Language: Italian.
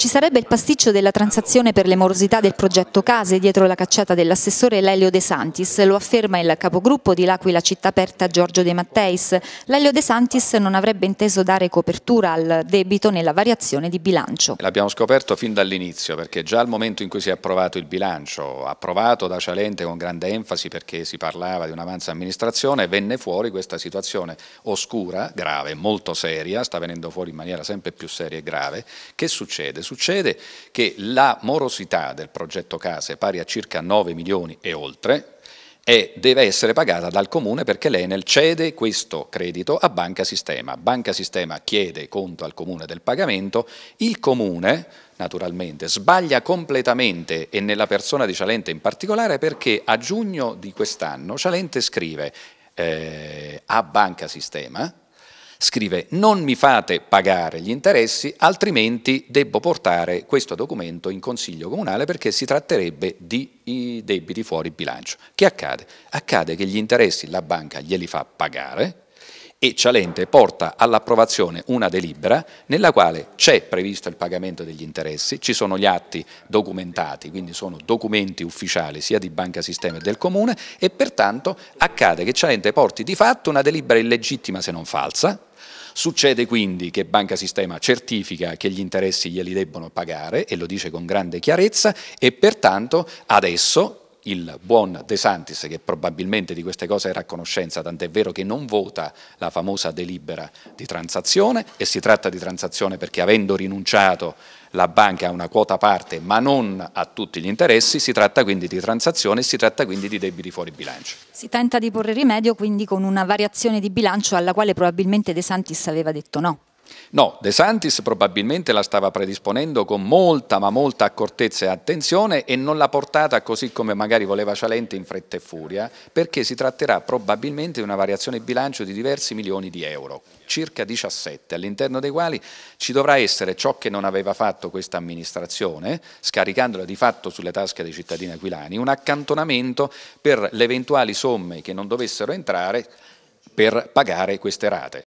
Ci sarebbe il pasticcio della transazione per le morosità del progetto Case dietro la cacciata dell'assessore Lelio De Santis, lo afferma il capogruppo di L'Aquila Città Aperta Giorgio De Matteis. Lelio De Santis non avrebbe inteso dare copertura al debito nella variazione di bilancio. L'abbiamo scoperto fin dall'inizio perché già al momento in cui si è approvato il bilancio, approvato da Cialente con grande enfasi perché si parlava di un'avanza amministrazione, venne fuori questa situazione oscura, grave, molto seria, sta venendo fuori in maniera sempre più seria e grave. Che succede? succede? Che la morosità del progetto case, pari a circa 9 milioni e oltre, e deve essere pagata dal comune perché l'Enel cede questo credito a Banca Sistema. Banca Sistema chiede conto al comune del pagamento, il comune naturalmente sbaglia completamente e nella persona di Cialente in particolare perché a giugno di quest'anno Cialente scrive eh, a Banca Sistema scrive non mi fate pagare gli interessi, altrimenti debbo portare questo documento in Consiglio Comunale perché si tratterebbe di debiti fuori bilancio. Che accade? Accade che gli interessi la banca glieli fa pagare e Cialente porta all'approvazione una delibera nella quale c'è previsto il pagamento degli interessi, ci sono gli atti documentati, quindi sono documenti ufficiali sia di Banca Sistema che del Comune e pertanto accade che Cialente porti di fatto una delibera illegittima se non falsa, Succede quindi che Banca Sistema certifica che gli interessi glieli debbono pagare e lo dice con grande chiarezza e pertanto adesso il buon De Santis, che probabilmente di queste cose era a conoscenza, tant'è vero che non vota la famosa delibera di transazione e si tratta di transazione perché avendo rinunciato la banca ha una quota a parte ma non a tutti gli interessi, si tratta quindi di transazione e si tratta quindi di debiti fuori bilancio. Si tenta di porre rimedio quindi con una variazione di bilancio alla quale probabilmente De Santis aveva detto no. No, De Santis probabilmente la stava predisponendo con molta ma molta accortezza e attenzione e non l'ha portata così come magari voleva Cialente in fretta e furia, perché si tratterà probabilmente di una variazione bilancio di diversi milioni di euro, circa 17, all'interno dei quali ci dovrà essere ciò che non aveva fatto questa amministrazione, scaricandola di fatto sulle tasche dei cittadini aquilani, un accantonamento per le eventuali somme che non dovessero entrare per pagare queste rate.